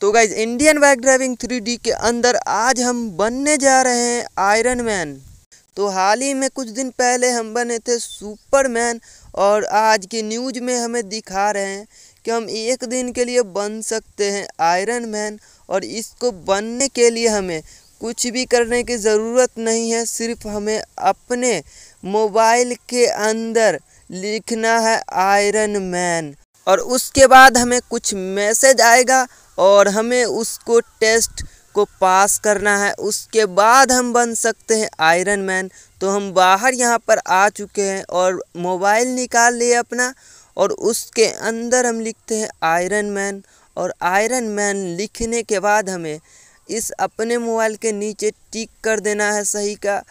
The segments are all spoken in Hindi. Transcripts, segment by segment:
तो guys Indian bike driving three के अंदर आज हम बनने जा रहे हैं आयरन मैन तो हाल ही में कुछ दिन पहले हम बने थे सुपरमैन और आज के न्यूज में हमें दिखा रहे हैं कि हम एक दिन के लिए बन सकते हैं आयरन मैन और इसको बनने के लिए हमें कुछ भी करने की ज़रूरत नहीं है सिर्फ हमें अपने मोबाइल के अंदर लिखना है आयरन मैन और उसके बाद हमें कुछ मैसेज आएगा और हमें उसको टेस्ट को पास करना है उसके बाद हम बन सकते हैं आयरन मैन तो हम बाहर यहाँ पर आ चुके हैं और मोबाइल निकाल लिए अपना और उसके अंदर हम लिखते हैं आयरन मैन और आयरन मैन लिखने के बाद हमें इस अपने मोबाइल के नीचे टिक कर देना है सही का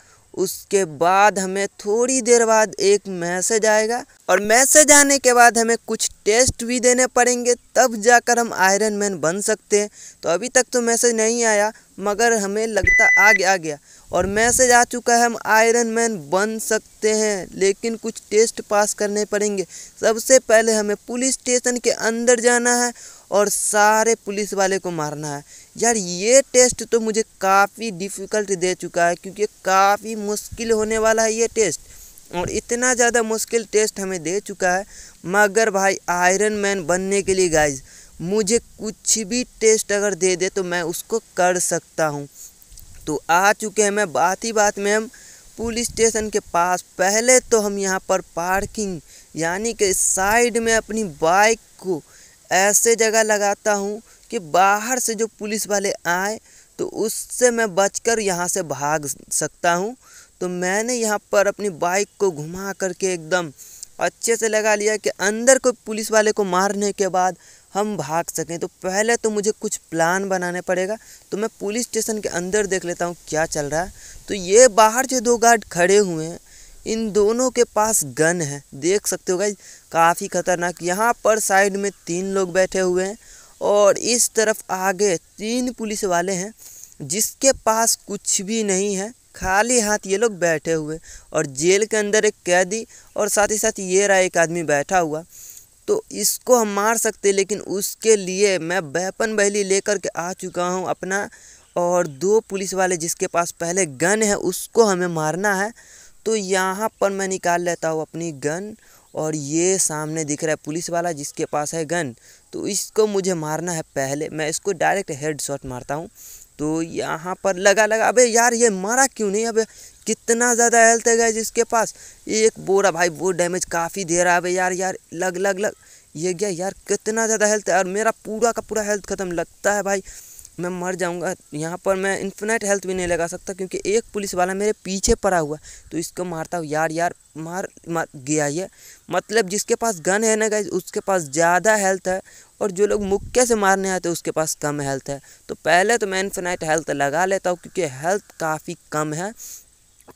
उसके बाद हमें थोड़ी देर बाद एक मैसेज आएगा और मैसेज आने के बाद हमें कुछ टेस्ट भी देने पड़ेंगे तब जाकर हम आयरन मैन बन सकते हैं तो अभी तक तो मैसेज नहीं आया मगर हमें लगता आ गया आ गया और मैसेज आ चुका है हम आयरन मैन बन सकते हैं लेकिन कुछ टेस्ट पास करने पड़ेंगे सबसे पहले हमें पुलिस स्टेशन के अंदर जाना है और सारे पुलिस वाले को मारना है यार ये टेस्ट तो मुझे काफ़ी डिफ़िकल्ट दे चुका है क्योंकि काफ़ी मुश्किल होने वाला है ये टेस्ट और इतना ज़्यादा मुश्किल टेस्ट हमें दे चुका है मगर भाई आयरन मैन बनने के लिए गाइज मुझे कुछ भी टेस्ट अगर दे दे तो मैं उसको कर सकता हूँ तो आ चुके हैं मैं बात ही बात में हम पुलिस स्टेशन के पास पहले तो हम यहाँ पर पार्किंग यानी कि साइड में अपनी बाइक को ऐसे जगह लगाता हूँ कि बाहर से जो पुलिस वाले आए तो उससे मैं बचकर यहाँ से भाग सकता हूँ तो मैंने यहाँ पर अपनी बाइक को घुमा करके एकदम अच्छे से लगा लिया कि अंदर को पुलिस वाले को मारने के बाद हम भाग सकें तो पहले तो मुझे कुछ प्लान बनाने पड़ेगा तो मैं पुलिस स्टेशन के अंदर देख लेता हूँ क्या चल रहा है तो ये बाहर जो दो गार्ड खड़े हुए हैं इन दोनों के पास गन है देख सकते हो गई काफ़ी खतरनाक यहाँ पर साइड में तीन लोग बैठे हुए हैं और इस तरफ आगे तीन पुलिस वाले हैं जिसके पास कुछ भी नहीं है खाली हाथ ये लोग बैठे हुए और जेल के अंदर एक कैदी और साथ ही साथ ये रहा एक आदमी बैठा हुआ तो इसको हम मार सकते लेकिन उसके लिए मैं वेपन बहली लेकर के आ चुका हूँ अपना और दो पुलिस वाले जिसके पास पहले गन है उसको हमें मारना है तो यहाँ पर मैं निकाल लेता हूँ अपनी गन और ये सामने दिख रहा है पुलिस वाला जिसके पास है गन तो इसको मुझे मारना है पहले मैं इसको डायरेक्ट हेड शॉट मारता हूँ तो यहाँ पर लगा लगा अबे यार ये मारा क्यों नहीं अबे कितना ज़्यादा हेल्थ है जिसके पास एक बोरा भाई वो डैमेज काफ़ी दे रहा है अबे यार यार लग लग लग ये गया यार कितना ज़्यादा हेल्थ है और मेरा पूरा का पूरा हेल्थ ख़त्म लगता है भाई मैं मर जाऊंगा यहाँ पर मैं इन्फिनाइट हेल्थ भी नहीं लगा सकता क्योंकि एक पुलिस वाला मेरे पीछे पड़ा हुआ तो इसको मारता हूँ यार यार मार मार गया ये मतलब जिसके पास गन है ना गई उसके पास ज़्यादा हेल्थ है और जो लोग मुक्के से मारने आते हैं उसके पास कम हेल्थ है तो पहले तो मैं इन्फिनाइट हेल्थ लगा लेता हूँ क्योंकि हेल्थ काफ़ी कम है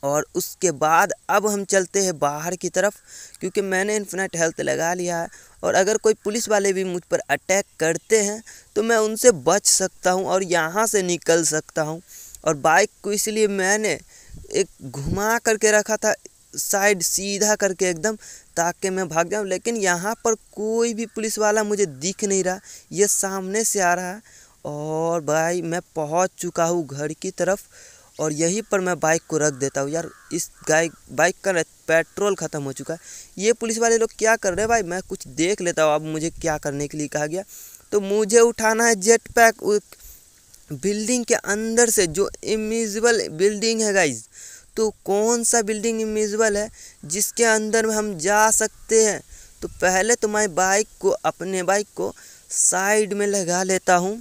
और उसके बाद अब हम चलते हैं बाहर की तरफ क्योंकि मैंने इन्फिनेट हेल्थ लगा लिया है और अगर कोई पुलिस वाले भी मुझ पर अटैक करते हैं तो मैं उनसे बच सकता हूँ और यहाँ से निकल सकता हूँ और बाइक को इसलिए मैंने एक घुमा करके रखा था साइड सीधा करके एकदम ताकि मैं भाग जाऊँ लेकिन यहाँ पर कोई भी पुलिस वाला मुझे दिख नहीं रहा यह सामने से आ रहा है और भाई मैं पहुँच चुका हूँ घर की तरफ और यहीं पर मैं बाइक को रख देता हूँ यार इस गाय बाइक का पेट्रोल ख़त्म हो चुका है ये पुलिस वाले लोग क्या कर रहे हैं भाई मैं कुछ देख लेता हूँ अब मुझे क्या करने के लिए कहा गया तो मुझे उठाना है जेट पैक बिल्डिंग के अंदर से जो इमिजिबल बिल्डिंग है गाइज तो कौन सा बिल्डिंग इमिजिबल है जिसके अंदर में हम जा सकते हैं तो पहले तो मैं बाइक को अपने बाइक को साइड में लगा लेता हूँ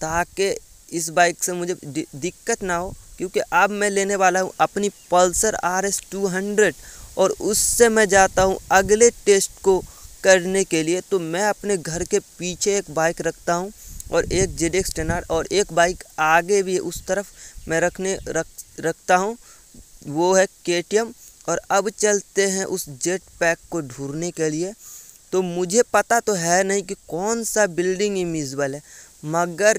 ताकि इस बाइक से मुझे दिक्कत ना हो क्योंकि अब मैं लेने वाला हूँ अपनी पल्सर आर एस टू हंड्रेड और उससे मैं जाता हूँ अगले टेस्ट को करने के लिए तो मैं अपने घर के पीछे एक बाइक रखता हूँ और एक जेड एक्स और एक बाइक आगे भी उस तरफ मैं रखने रख रखता हूँ वो है के और अब चलते हैं उस जेट पैक को ढूंढने के लिए तो मुझे पता तो है नहीं कि कौन सा बिल्डिंग इमिजबल है मगर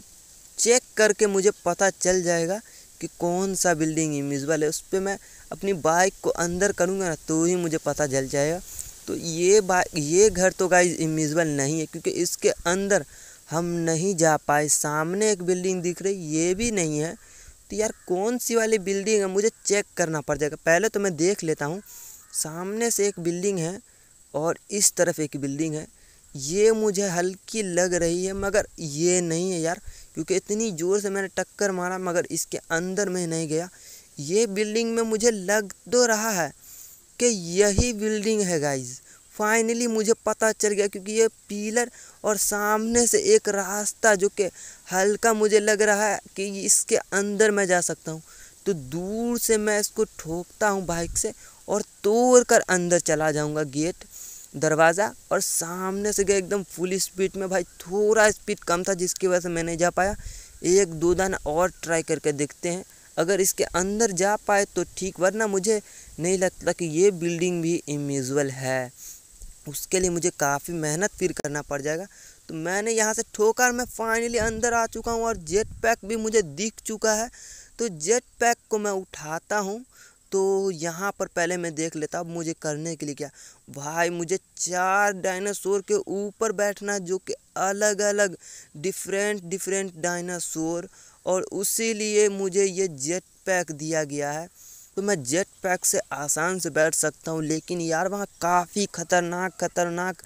चेक करके मुझे पता चल जाएगा कि कौन सा बिल्डिंग इमिज़बल है उस पर मैं अपनी बाइक को अंदर करूँगा ना तो ही मुझे पता चल जाएगा तो ये बाइक ये घर तो गाइज इमिजबल नहीं है क्योंकि इसके अंदर हम नहीं जा पाए सामने एक बिल्डिंग दिख रही ये भी नहीं है तो यार कौन सी वाली बिल्डिंग है मुझे चेक करना पड़ जाएगा पहले तो मैं देख लेता हूँ सामने से एक बिल्डिंग है और इस तरफ एक बिल्डिंग है ये मुझे हल्की लग रही है मगर ये नहीं है यार क्योंकि इतनी ज़ोर से मैंने टक्कर मारा मगर इसके अंदर में नहीं गया ये बिल्डिंग में मुझे लग तो रहा है कि यही बिल्डिंग है गाइज फाइनली मुझे पता चल गया क्योंकि ये पीलर और सामने से एक रास्ता जो कि हल्का मुझे लग रहा है कि इसके अंदर मैं जा सकता हूँ तो दूर से मैं इसको ठोकता हूँ बाइक से और तोड़ कर अंदर चला जाऊँगा गेट दरवाज़ा और सामने से गया एकदम फुल स्पीड में भाई थोड़ा स्पीड कम था जिसकी वजह से मैं नहीं जा पाया एक दो दान और ट्राई करके देखते हैं अगर इसके अंदर जा पाए तो ठीक वरना मुझे नहीं लगता कि ये बिल्डिंग भी इमेजल है उसके लिए मुझे काफ़ी मेहनत फिर करना पड़ जाएगा तो मैंने यहाँ से ठोकर मैं फाइनली अंदर आ चुका हूँ और जेट पैक भी मुझे दिख चुका है तो जेट पैक को मैं उठाता हूँ तो यहाँ पर पहले मैं देख लेता अब मुझे करने के लिए क्या भाई मुझे चार डायनासोर के ऊपर बैठना जो कि अलग अलग डिफरेंट डिफरेंट डायनासोर और उसी लिए मुझे ये जेट पैक दिया गया है तो मैं जेट पैक से आसान से बैठ सकता हूँ लेकिन यार वहाँ काफ़ी ख़तरनाक ख़तरनाक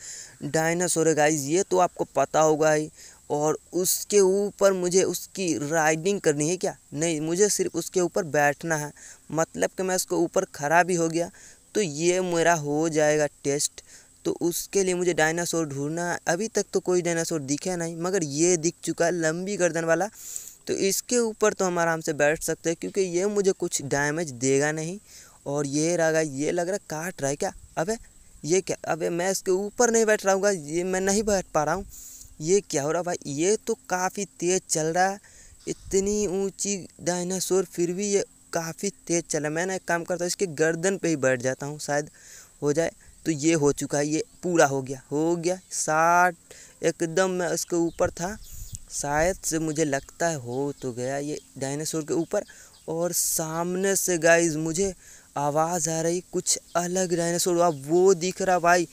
डायनासोर है गाइज ये तो आपको पता होगा ही और उसके ऊपर मुझे उसकी राइडिंग करनी है क्या नहीं मुझे सिर्फ उसके ऊपर बैठना है मतलब कि मैं उसके ऊपर खड़ा भी हो गया तो ये मेरा हो जाएगा टेस्ट तो उसके लिए मुझे डायनासोर ढूंढना है अभी तक तो कोई डायनासोर दिखा नहीं मगर ये दिख चुका है लंबी गर्दन वाला तो इसके ऊपर तो हम आराम से बैठ सकते हैं क्योंकि ये मुझे कुछ डैमेज देगा नहीं और ये रहा ये लग रहा काट रहा है क्या अबे ये क्या अबे मैं इसके ऊपर नहीं बैठ रहा हूँ ये मैं नहीं बैठ पा रहा हूँ ये क्या हो रहा भाई ये तो काफ़ी तेज़ चल रहा है इतनी ऊंची डायनासोर फिर भी ये काफ़ी तेज़ चल रहा है मैं ना एक काम करता हूँ इसके गर्दन पे ही बैठ जाता हूँ शायद हो जाए तो ये हो चुका है ये पूरा हो गया हो गया साठ एकदम मैं उसके ऊपर था शायद से मुझे लगता है हो तो गया ये डायनासोर के ऊपर और सामने से गाइज मुझे आवाज़ आ रही कुछ अलग डायनासोर वो दिख रहा भाई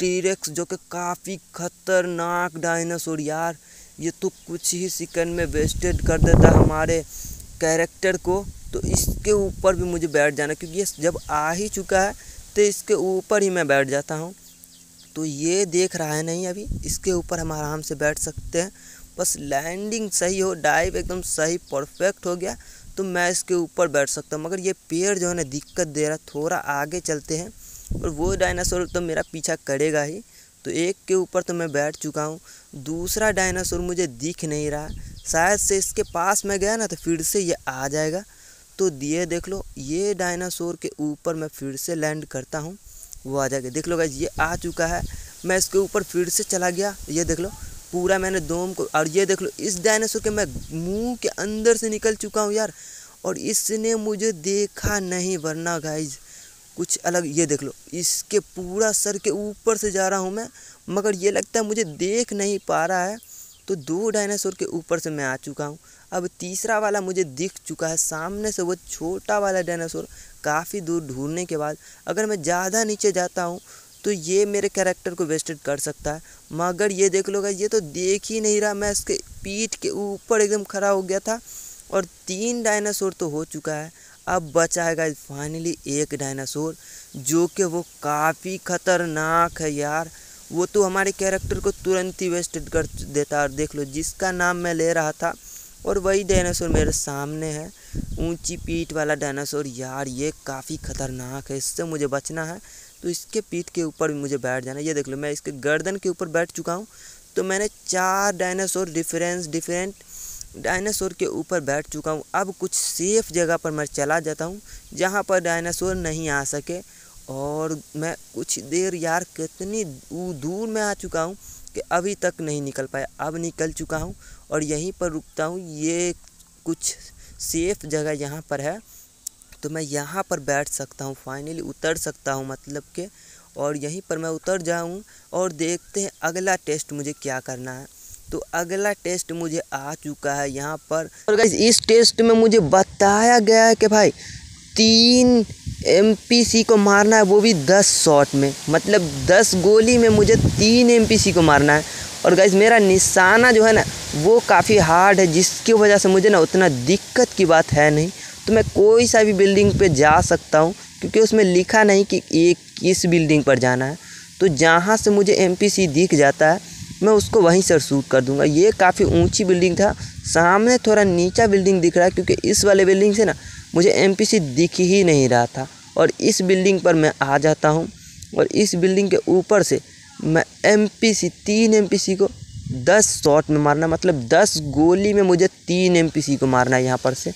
टीरेक्स जो कि काफ़ी ख़तरनाक डायनासोर यार ये तो कुछ ही सेकंड में वेस्टेड कर देता हमारे कैरेक्टर को तो इसके ऊपर भी मुझे बैठ जाना क्योंकि ये जब आ ही चुका है तो इसके ऊपर ही मैं बैठ जाता हूँ तो ये देख रहा है नहीं अभी इसके ऊपर हम आराम से बैठ सकते हैं बस लैंडिंग सही हो डाइव एकदम सही परफेक्ट हो गया तो मैं इसके ऊपर बैठ सकता हूँ मगर ये पेड़ जो है ना दिक्कत दे रहा थोड़ा आगे चलते हैं और वो डायनासोर तो मेरा पीछा करेगा ही तो एक के ऊपर तो मैं बैठ चुका हूँ दूसरा डायनासोर मुझे दिख नहीं रहा शायद से इसके पास में गया ना तो फिर से ये आ जाएगा तो ये देख लो ये डायनासोर के ऊपर मैं फिर से लैंड करता हूँ वो आ जाएगा देख लो गाइज ये आ चुका है मैं इसके ऊपर फिर से चला गया ये देख लो पूरा मैंने दोम को और ये देख लो इस डायनासोर के मैं मुंह के अंदर से निकल चुका हूँ यार और इसने मुझे देखा नहीं वरना गाइज कुछ अलग ये देख लो इसके पूरा सर के ऊपर से जा रहा हूँ मैं मगर ये लगता है मुझे देख नहीं पा रहा है तो दो डायनासोर के ऊपर से मैं आ चुका हूँ अब तीसरा वाला मुझे दिख चुका है सामने से वो छोटा वाला डायनासोर काफ़ी दूर ढूंढने के बाद अगर मैं ज़्यादा नीचे जाता हूँ तो ये मेरे कैरेक्टर को वेस्टेड कर सकता है मगर ये देख लोगा ये तो देख ही नहीं रहा मैं उसके पीठ के ऊपर एकदम खड़ा हो गया था और तीन डायनासोर तो हो चुका है अब बचा है गाइज फाइनली एक डायनासोर जो कि वो काफ़ी खतरनाक है यार वो तो हमारे कैरेक्टर को तुरंत ही वेस्टेड कर देता और देख लो जिसका नाम मैं ले रहा था और वही डायनासोर मेरे सामने है ऊंची पीठ वाला डायनासोर यार ये काफ़ी खतरनाक है इससे मुझे बचना है तो इसके पीठ के ऊपर भी मुझे बैठ जाना ये देख लो मैं इसके गर्दन के ऊपर बैठ चुका हूँ तो मैंने चार डायनासोर डिफरेंस डिफरेंट डायनासोर के ऊपर बैठ चुका हूँ अब कुछ सेफ जगह पर मैं चला जाता हूँ जहाँ पर डायनासोर नहीं आ सके और मैं कुछ देर यार कितनी दूर में आ चुका हूँ कि अभी तक नहीं निकल पाया अब निकल चुका हूँ और यहीं पर रुकता हूँ ये कुछ सेफ जगह यहाँ पर है तो मैं यहाँ पर बैठ सकता हूँ फाइनली उतर सकता हूँ मतलब के और यहीं पर मैं उतर जाऊँ और देखते हैं अगला टेस्ट मुझे क्या करना है तो अगला टेस्ट मुझे आ चुका है यहाँ पर और गाइस इस टेस्ट में मुझे बताया गया है कि भाई तीन एम को मारना है वो भी दस शॉट में मतलब दस गोली में मुझे तीन एम को मारना है और गाइस मेरा निशाना जो है ना वो काफ़ी हार्ड है जिसकी वजह से मुझे ना उतना दिक्कत की बात है नहीं तो मैं कोई सा भी बिल्डिंग पे जा सकता हूँ क्योंकि उसमें लिखा नहीं कि एक किस बिल्डिंग पर जाना है तो जहाँ से मुझे एम दिख जाता है मैं उसको वहीं से शूट कर दूंगा ये काफ़ी ऊंची बिल्डिंग था सामने थोड़ा नीचा बिल्डिंग दिख रहा है क्योंकि इस वाले बिल्डिंग से ना मुझे एम दिख ही नहीं रहा था और इस बिल्डिंग पर मैं आ जाता हूँ और इस बिल्डिंग के ऊपर से मैं एम तीन एम को दस शॉट में मारना मतलब दस गोली में मुझे तीन एम को मारना है यहाँ पर से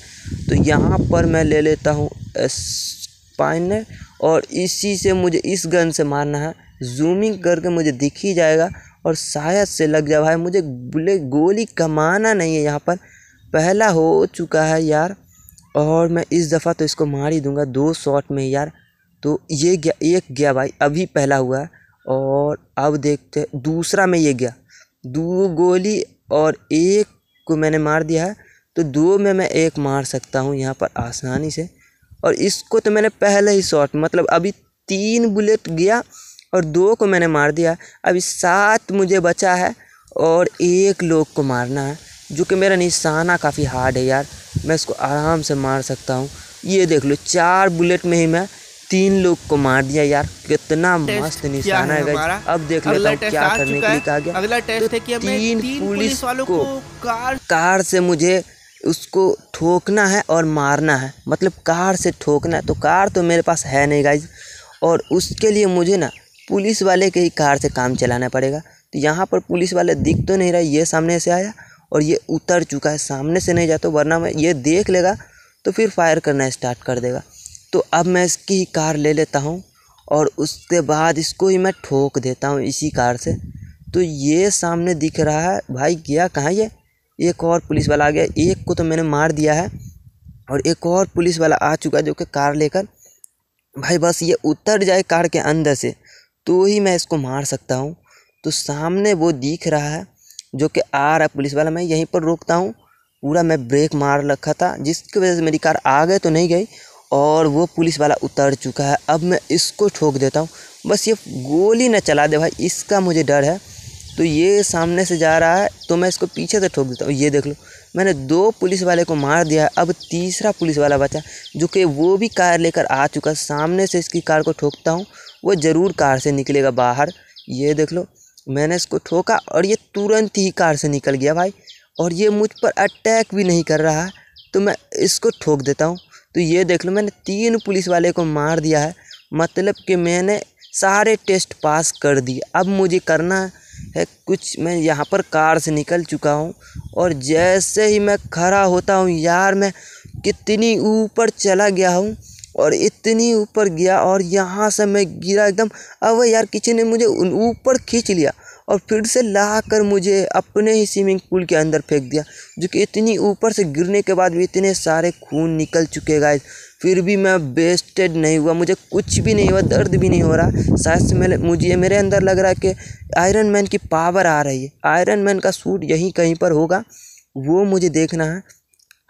तो यहाँ पर मैं ले लेता हूँ स्पाइनर और इसी से मुझे इस गन से मारना है जूमिंग करके मुझे दिख ही जाएगा और शायद से लग जाए भाई मुझे बुले गोली कमाना नहीं है यहाँ पर पहला हो चुका है यार और मैं इस दफ़ा तो इसको मार ही दूंगा दो शॉट में यार तो ये गया एक गया भाई अभी पहला हुआ और अब देखते दूसरा में ये गया दो गोली और एक को मैंने मार दिया है तो दो में मैं एक मार सकता हूँ यहाँ पर आसानी से और इसको तो मैंने पहले ही शॉट मतलब अभी तीन बुलेट गया और दो को मैंने मार दिया अभी सात मुझे बचा है और एक लोग को मारना है जो कि मेरा निशाना काफ़ी हार्ड है यार मैं इसको आराम से मार सकता हूँ ये देख लो चार बुलेट में ही मैं तीन लोग को मार दिया यार कितना मस्त निशाना है गाइस अब देख लेता हूँ क्या करने के लिए कहा गया अगला टेस्ट तो है कि तीन, तीन पुलिस वालों को कार कार से मुझे उसको ठोकना है और मारना है मतलब कार से ठोकना है तो कार तो मेरे पास है नहीं गाइस और उसके लिए मुझे ना पुलिस वाले के ही कार से काम चलाना पड़ेगा तो यहाँ पर पुलिस वाले दिख तो नहीं रहा ये सामने से आया और ये उतर चुका है सामने से नहीं जाता वरना मैं ये देख लेगा तो फिर फायर करना स्टार्ट कर देगा तो अब मैं इसकी ही कार ले लेता हूँ और उसके बाद इसको ही मैं ठोक देता हूँ इसी कार से तो ये सामने दिख रहा है भाई गया कहाँ ये एक और पुलिस वाला आ गया एक को तो मैंने मार दिया है और एक और पुलिस वाला आ चुका है जो कि कार लेकर भाई बस ये उतर जाए कार के अंदर से तो ही मैं इसको मार सकता हूँ तो सामने वो दिख रहा है जो कि आ रहा पुलिस वाला मैं यहीं पर रोकता हूँ पूरा मैं ब्रेक मार रखा था जिसकी वजह से मेरी कार आ गए तो नहीं गई और वो पुलिस वाला उतर चुका है अब मैं इसको ठोक देता हूँ बस ये गोली ना चला दे भाई इसका मुझे डर है तो ये सामने से जा रहा है तो मैं इसको पीछे से ठोक देता हूँ ये देख लो मैंने दो पुलिस वाले को मार दिया अब तीसरा पुलिस वाला बचा जो कि वो भी कार लेकर आ चुका सामने से इसकी कार को ठोकता हूँ वो ज़रूर कार से निकलेगा बाहर ये देख लो मैंने इसको ठोका और ये तुरंत ही कार से निकल गया भाई और ये मुझ पर अटैक भी नहीं कर रहा है तो मैं इसको ठोक देता हूँ तो ये देख लो मैंने तीन पुलिस वाले को मार दिया है मतलब कि मैंने सारे टेस्ट पास कर दिए अब मुझे करना है कुछ मैं यहाँ पर कार से निकल चुका हूँ और जैसे ही मैं खड़ा होता हूँ यार मैं कितनी ऊपर चला गया हूँ और इतनी ऊपर गया और यहाँ से मैं गिरा एकदम अब यार किसी ने मुझे ऊपर खींच लिया और फिर से ला कर मुझे अपने ही स्विमिंग पूल के अंदर फेंक दिया जो कि इतनी ऊपर से गिरने के बाद भी इतने सारे खून निकल चुके गए फिर भी मैं वेस्टेड नहीं हुआ मुझे कुछ भी नहीं हुआ दर्द भी नहीं हो रहा शायद से मेरे मुझे मेरे अंदर लग रहा है कि आयरन मैन की पावर आ रही है आयरन मैन का सूट यहीं कहीं पर होगा वो मुझे देखना है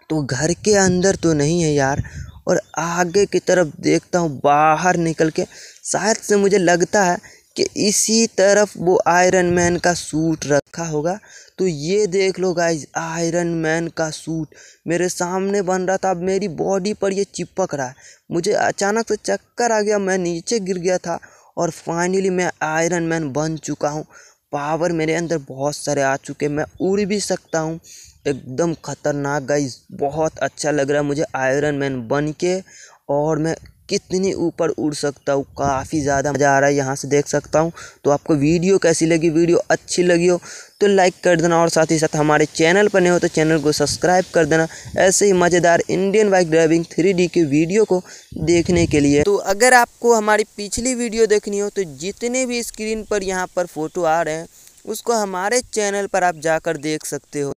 तो घर के अंदर तो नहीं है यार और आगे की तरफ देखता हूँ बाहर निकल के शायद से मुझे लगता है कि इसी तरफ वो आयरन मैन का सूट रखा होगा तो ये देख लो गाइज आयरन मैन का सूट मेरे सामने बन रहा था अब मेरी बॉडी पर ये चिपक रहा है मुझे अचानक से चक्कर आ गया मैं नीचे गिर गया था और फाइनली मैं आयरन मैन बन चुका हूँ पावर मेरे अंदर बहुत सारे आ चुके मैं उड़ भी सकता हूँ एकदम खतरनाक गाइस बहुत अच्छा लग रहा है मुझे आयरन मैन बन के और मैं कितनी ऊपर उड़ सकता हूँ काफ़ी ज़्यादा मज़ा आ रहा है यहाँ से देख सकता हूँ तो आपको वीडियो कैसी लगी वीडियो अच्छी लगी हो तो लाइक कर देना और साथ ही साथ हमारे चैनल पर नहीं हो तो चैनल को सब्सक्राइब कर देना ऐसे ही मज़ेदार इंडियन बाइक ड्राइविंग थ्री के वीडियो को देखने के लिए तो अगर आपको हमारी पिछली वीडियो देखनी हो तो जितने भी स्क्रीन पर यहाँ पर फोटो आ रहे हैं उसको हमारे चैनल पर आप जाकर देख सकते हो